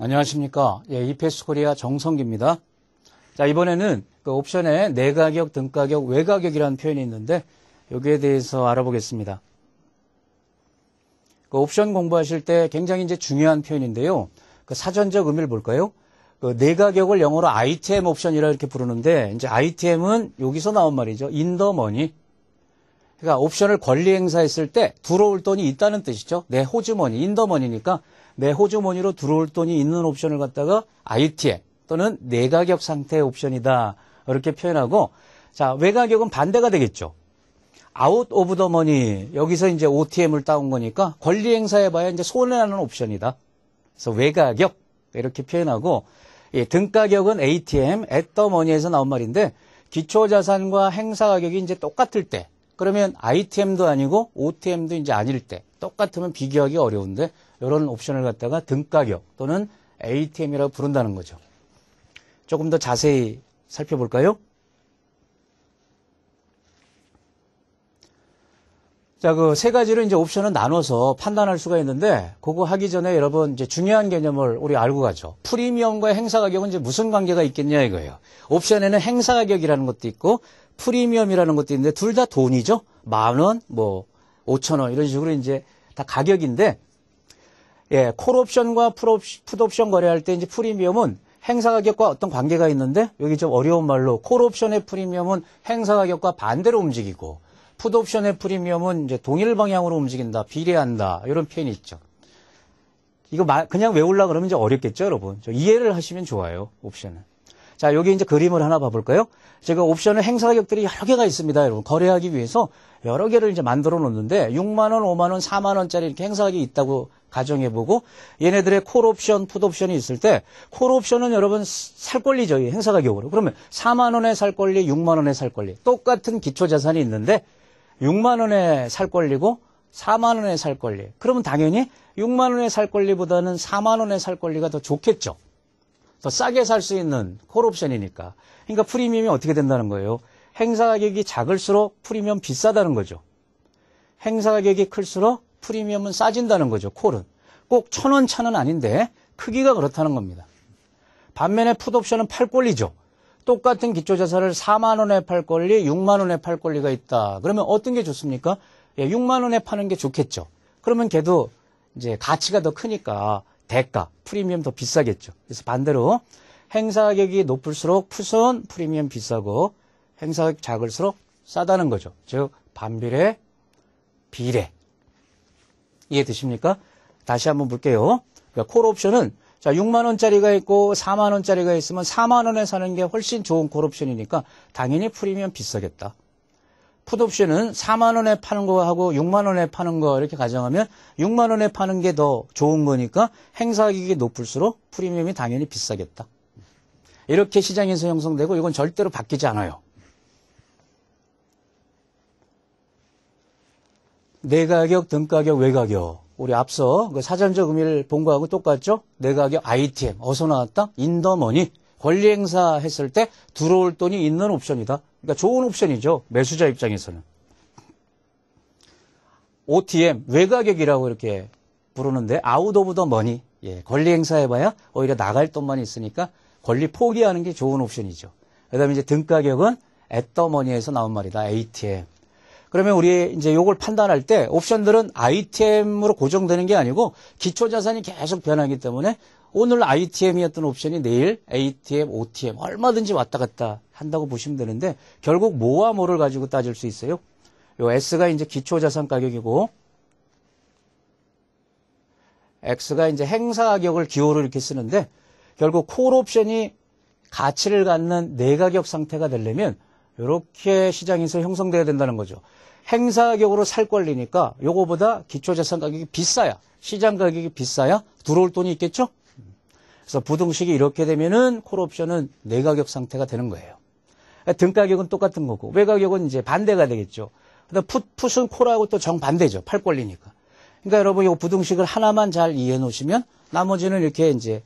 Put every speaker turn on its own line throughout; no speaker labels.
안녕하십니까. 예, 이페스 코리아 정성기입니다. 자, 이번에는 그 옵션에 내가격, 등가격, 외가격이라는 표현이 있는데 여기에 대해서 알아보겠습니다. 그 옵션 공부하실 때 굉장히 이제 중요한 표현인데요. 그 사전적 의미를 볼까요? 그 내가격을 영어로 아이템 옵션이라 이렇게 부르는데 이제 ITM은 여기서 나온 말이죠. 인더머니. 그러니까 옵션을 권리 행사했을 때 들어올 돈이 있다는 뜻이죠. 내 호주머니, 인더머니니까 내 호주머니로 들어올 돈이 있는 옵션을 갖다가 ITM 또는 내가격 상태의 옵션이다. 이렇게 표현하고 자, 외가격은 반대가 되겠죠. 아웃 오브 더 머니 여기서 이제 OTM을 따온 거니까 권리 행사해 봐야 이제 손해나는 옵션이다. 그래서 외가격 이렇게 표현하고 예, 등가격은 ATM 앳 더머니에서 나온 말인데 기초 자산과 행사 가격이 이제 똑같을 때 그러면 ITM도 아니고 OTM도 이제 아닐 때 똑같으면 비교하기 어려운데 이런 옵션을 갖다가 등가격 또는 ATM이라고 부른다는 거죠. 조금 더 자세히 살펴볼까요? 자, 그 세 가지를 이제 옵션을 나눠서 판단할 수가 있는데 그거 하기 전에 여러분 이제 중요한 개념을 우리 알고 가죠. 프리미엄과 행사 가격은 이제 무슨 관계가 있겠냐 이거예요. 옵션에는 행사 가격이라는 것도 있고 프리미엄이라는 것도 있는데 둘 다 돈이죠. 만 원, 뭐 오천 원 이런 식으로 이제 다 가격인데 예, 콜옵션과 푸드옵션 거래할 때 이제 프리미엄은 행사 가격과 어떤 관계가 있는데 여기 좀 어려운 말로 콜옵션의 프리미엄은 행사 가격과 반대로 움직이고 푸드옵션의 프리미엄은 이제 동일 방향으로 움직인다, 비례한다 이런 표현이 있죠. 이거 그냥 외우려 그러면 이제 어렵겠죠, 여러분. 이해를 하시면 좋아요, 옵션은. 자, 여기 이제 그림을 하나 봐볼까요? 제가 옵션의 행사가격들이 여러 개가 있습니다, 여러분. 거래하기 위해서 여러 개를 이제 만들어 놓는데 6만원, 5만원, 4만원짜리 이렇게 행사가격이 있다고 가정해보고 얘네들의 콜옵션, 풋옵션이 있을 때 콜옵션은 여러분 살 권리죠, 행사가격으로. 그러면 4만원에 살 권리, 6만원에 살 권리. 똑같은 기초자산이 있는데 6만원에 살 권리고 4만원에 살 권리. 그러면 당연히 6만원에 살 권리보다는 4만원에 살 권리가 더 좋겠죠. 더 싸게 살 수 있는 콜옵션이니까. 그러니까 프리미엄이 어떻게 된다는 거예요? 행사 가격이 작을수록 프리미엄 비싸다는 거죠. 행사 가격이 클수록 프리미엄은 싸진다는 거죠. 콜은. 꼭 천 원 차는 아닌데 크기가 그렇다는 겁니다. 반면에 풋옵션은 팔 권리죠. 똑같은 기초자산을 4만 원에 팔 권리, 6만 원에 팔 권리가 있다. 그러면 어떤 게 좋습니까? 예, 6만 원에 파는 게 좋겠죠. 그러면 걔도 이제 가치가 더 크니까 대가, 프리미엄 더 비싸겠죠. 그래서 반대로 행사 가격이 높을수록 푸선 프리미엄 비싸고 행사 가격 작을수록 싸다는 거죠. 즉 반비례, 비례. 이해되십니까? 다시 한번 볼게요. 그러니까 콜옵션은 자 6만 원짜리가 있고 4만 원짜리가 있으면 4만 원에 사는 게 훨씬 좋은 콜옵션이니까 당연히 프리미엄 비싸겠다. 풋옵션은 4만 원에 파는 거하고 6만 원에 파는 거 이렇게 가정하면 6만 원에 파는 게 더 좋은 거니까 행사 가격이 높을수록 프리미엄이 당연히 비싸겠다. 이렇게 시장에서 형성되고 이건 절대로 바뀌지 않아요. 내가격, 등가격, 외가격. 우리 앞서 그 사전적 의미를 본 거하고 똑같죠? 내가격 ITM. 어서 나왔다? 인더머니. 권리행사 했을 때 들어올 돈이 있는 옵션이다. 그러니까 좋은 옵션이죠. 매수자 입장에서는. OTM, 외가격이라고 이렇게 부르는데 아웃 오브 더 머니, 예, 권리 행사해봐야 오히려 나갈 돈만 있으니까 권리 포기하는 게 좋은 옵션이죠. 그 다음에 이제 등가격은 앳더머니에서 나온 말이다. ATM. 그러면 우리 이제 요걸 판단할 때 옵션들은 아이템으로 고정되는 게 아니고 기초 자산이 계속 변하기 때문에 오늘 ITM이었던 옵션이 내일 ATM, OTM 얼마든지 왔다 갔다 한다고 보시면 되는데 결국 뭐와 뭐를 가지고 따질 수 있어요. 요 S가 이제 기초자산 가격이고 X가 이제 행사 가격을 기호로 이렇게 쓰는데 결국 콜 옵션이 가치를 갖는 내가격 네 상태가 되려면 이렇게 시장에서 형성돼야 된다는 거죠. 행사 가격으로 살 권리니까 요거보다 기초자산 가격이 비싸야 시장 가격이 비싸야 들어올 돈이 있겠죠? 그래서 부등식이 이렇게 되면은 콜옵션은 내가격 네 상태가 되는 거예요. 등가격은 똑같은 거고 외가격은 이제 반대가 되겠죠. 그다음 풋, 풋은 콜하고 또 정반대죠. 팔 권리니까. 그러니까 여러분 이 부등식을 하나만 잘 이해해 놓으시면 나머지는 이렇게 이제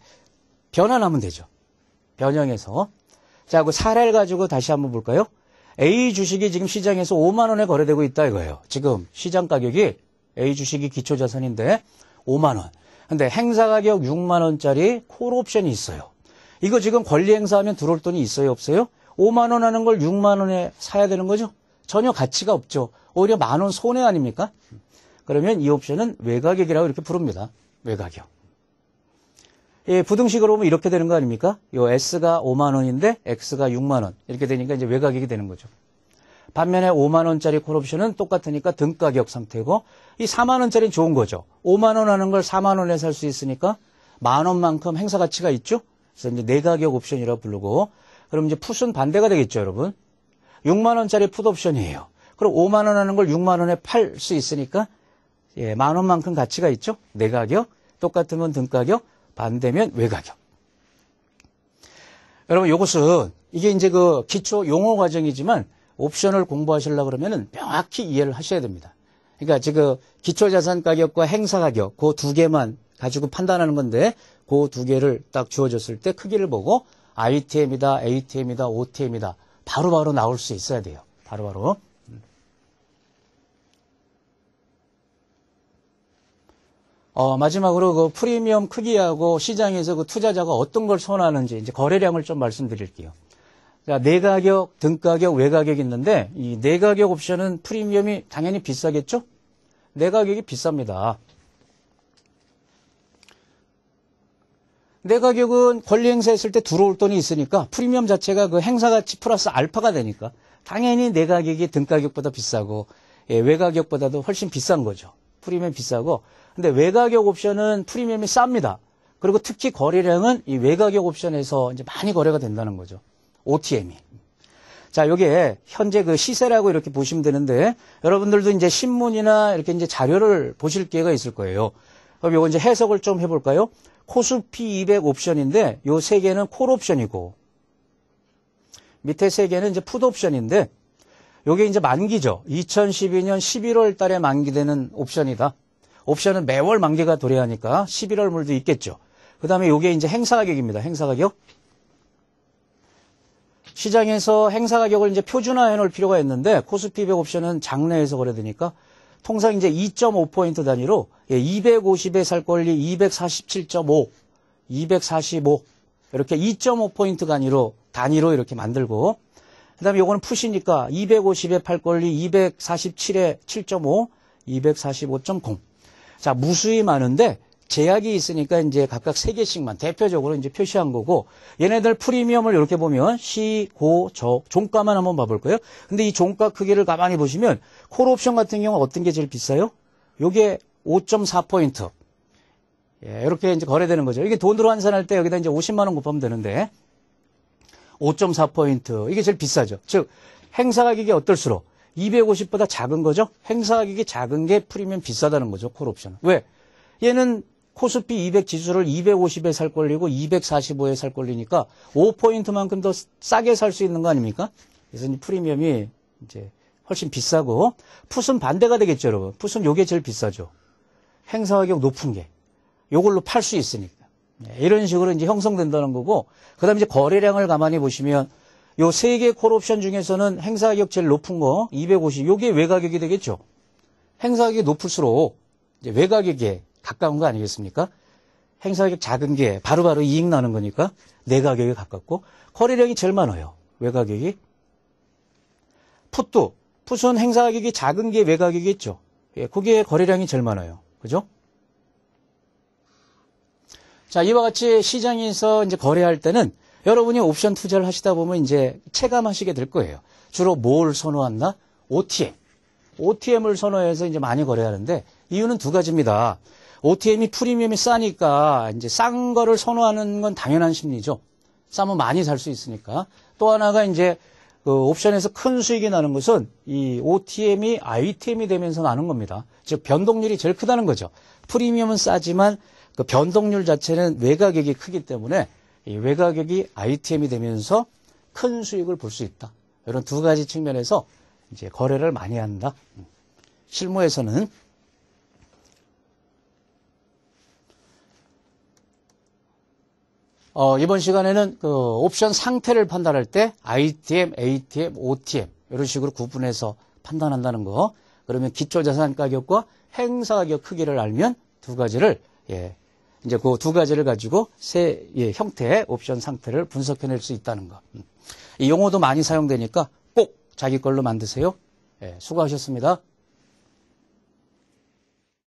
변환하면 되죠. 변형해서. 자, 그 사례를 가지고 다시 한번 볼까요? A 주식이 지금 시장에서 5만 원에 거래되고 있다 이거예요. 지금 시장 가격이 A 주식이 기초 자산인데 5만 원. 근데 행사 가격 6만 원짜리 콜 옵션이 있어요. 이거 지금 권리 행사하면 들어올 돈이 있어요, 없어요? 5만 원 하는 걸 6만 원에 사야 되는 거죠? 전혀 가치가 없죠. 오히려 만원 손해 아닙니까? 그러면 이 옵션은 외가격이라고 이렇게 부릅니다. 외가격. 예, 부등식으로 보면 이렇게 되는 거 아닙니까? 요 S가 5만 원인데 X가 6만 원. 이렇게 되니까 이제 외가격이 되는 거죠. 반면에 5만 원짜리 콜옵션은 똑같으니까 등가격 상태고 이 4만 원짜리는 좋은 거죠. 5만 원 하는 걸 4만 원에 살 수 있으니까 만 원만큼 행사 가치가 있죠. 그래서 이제 내가격 옵션이라 부르고 그럼 이제 풋은 반대가 되겠죠, 여러분. 6만 원짜리 풋 옵션이에요. 그럼 5만 원 하는 걸 6만 원에 팔 수 있으니까 예, 만 원만큼 가치가 있죠. 내가격 똑같으면 등가격 반대면 외가격. 여러분 이것은 이게 이제 그 기초 용어 과정이지만 옵션을 공부하시려 고 그러면은 명확히 이해를 하셔야 됩니다. 그러니까 지금 기초자산 가격과 행사 가격 그 두 개만 가지고 판단하는 건데 그 두 개를 딱 주어졌을 때 크기를 보고 ITM이다, ATM이다, OTM이다 바로바로 바로 나올 수 있어야 돼요. 바로바로. 바로. 어, 마지막으로 그 프리미엄 크기하고 시장에서 그 투자자가 어떤 걸 선호하는지 이제 거래량을 좀 말씀드릴게요. 자, 그러니까 내가격, 네 등가격, 외가격이 있는데 이 내가격 네 옵션은 프리미엄이 당연히 비싸겠죠? 내가격이 네 비쌉니다. 내가격은 권리 행사했을 때 들어올 돈이 있으니까 프리미엄 자체가 그 행사가치 플러스 알파가 되니까 당연히 내가격이 등가격보다 비싸고 예, 외가격보다도 훨씬 비싼 거죠. 프리미엄 비싸고 근데 외가격 옵션은 프리미엄이 쌉니다. 그리고 특히 거래량은 이 외가격 옵션에서 이제 많이 거래가 된다는 거죠. OTM이. 자, 요게 현재 그 시세라고 이렇게 보시면 되는데 여러분들도 이제 신문이나 이렇게 이제 자료를 보실 기회가 있을 거예요. 그럼 요거 이제 해석을 좀 해볼까요? 코스피 200 옵션인데 요 세 개는 콜 옵션이고 밑에 세 개는 이제 푸드 옵션인데 요게 이제 만기죠. 2012년 11월 달에 만기되는 옵션이다. 옵션은 매월 만기가 도래하니까 11월 물도 있겠죠. 그 다음에 요게 이제 행사 가격입니다. 행사 가격. 시장에서 행사 가격을 이제 표준화해 놓을 필요가 있는데 코스피 200 옵션은 장내에서 거래되니까 통상 이제 2.5포인트 단위로 예, 250에 살 권리 247.5, 245 이렇게 2.5포인트 단위로 단위로 이렇게 만들고 그다음에 요거는 푸시니까 250에 팔 권리 247에 7.5, 245.0. 자, 무수히 많은데 제약이 있으니까 이제 각각 세 개씩만 대표적으로 이제 표시한 거고 얘네들 프리미엄을 이렇게 보면 시, 고, 저 종가만 한번 봐볼까요? 근데 이 종가 크기를 가만히 보시면 콜옵션 같은 경우는 어떤 게 제일 비싸요? 요게 5.4포인트 예, 이렇게 이제 거래되는 거죠. 이게 돈으로 환산할 때 여기다 이제 50만 원 곱하면 되는데 5.4포인트 이게 제일 비싸죠. 즉 행사 가격이 어떨수록 250보다 작은 거죠. 행사 가격이 작은 게 프리미엄 비싸다는 거죠. 콜옵션은. 왜? 얘는 코스피 200 지수를 250에 살 권리고 245에 살 권리니까 5포인트만큼 더 싸게 살 수 있는 거 아닙니까? 그래서 이 프리미엄이 이제 훨씬 비싸고 풋은 반대가 되겠죠, 여러분. 풋은 요게 제일 비싸죠. 행사 가격 높은 게. 요걸로 팔 수 있으니까. 네, 이런 식으로 이제 형성된다는 거고 그다음에 이제 거래량을 가만히 보시면 요 세 개 콜옵션 중에서는 행사 가격 제일 높은 거 250. 요게 외가격이 되겠죠. 행사 가격이 높을수록 이제 외가격에 가까운 거 아니겠습니까? 행사가격 작은 게 바로바로 바로 이익 나는 거니까 내가격이 가깝고 거래량이 제일 많아요. 외가격이. 풋도 풋은 행사가격이 작은 게 외가격이 있죠. 예, 그게 거래량이 제일 많아요. 그죠? 자, 이와 같이 시장에서 이제 거래할 때는 여러분이 옵션 투자를 하시다 보면 이제 체감하시게 될 거예요. 주로 뭘선호한나 OTM. OTM을 선호해서 이제 많이 거래하는데 이유는 두 가지입니다. OTM이 프리미엄이 싸니까 이제 싼 거를 선호하는 건 당연한 심리죠. 싸면 많이 살 수 있으니까. 또 하나가 이제 그 옵션에서 큰 수익이 나는 것은 이 OTM이 ITM이 되면서 나는 겁니다. 즉 변동률이 제일 크다는 거죠. 프리미엄은 싸지만 그 변동률 자체는 외가격이 크기 때문에 이 외가격이 ITM이 되면서 큰 수익을 볼 수 있다. 이런 두 가지 측면에서 이제 거래를 많이 한다. 실무에서는 어, 이번 시간에는 그 옵션 상태를 판단할 때 ITM, ATM, OTM 이런 식으로 구분해서 판단한다는 거. 그러면 기초자산 가격과 행사 가격 크기를 알면 두 가지를 예, 이제 그 두 가지를 가지고 세 예, 형태의 옵션 상태를 분석해낼 수 있다는 거. 음. 이 용어도 많이 사용되니까 꼭 자기 걸로 만드세요. 예, 수고하셨습니다.